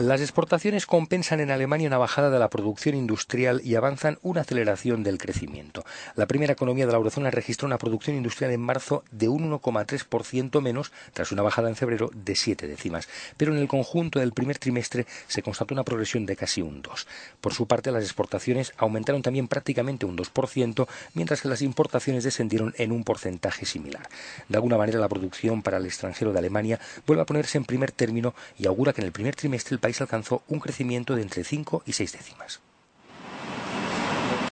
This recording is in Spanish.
Las exportaciones compensan en Alemania una bajada de la producción industrial y avanzan una aceleración del crecimiento. La primera economía de la eurozona registró una producción industrial en marzo de un 1,3% menos, tras una bajada en febrero de 7 décimas. Pero en el conjunto del primer trimestre se constató una progresión de casi un 2. Por su parte, las exportaciones aumentaron también prácticamente un 2%, mientras que las importaciones descendieron en un porcentaje similar. De alguna manera, la producción para el extranjero de Alemania vuelve a ponerse en primer término y augura que en el primer trimestre país alcanzó un crecimiento de entre 5 y 6 décimas.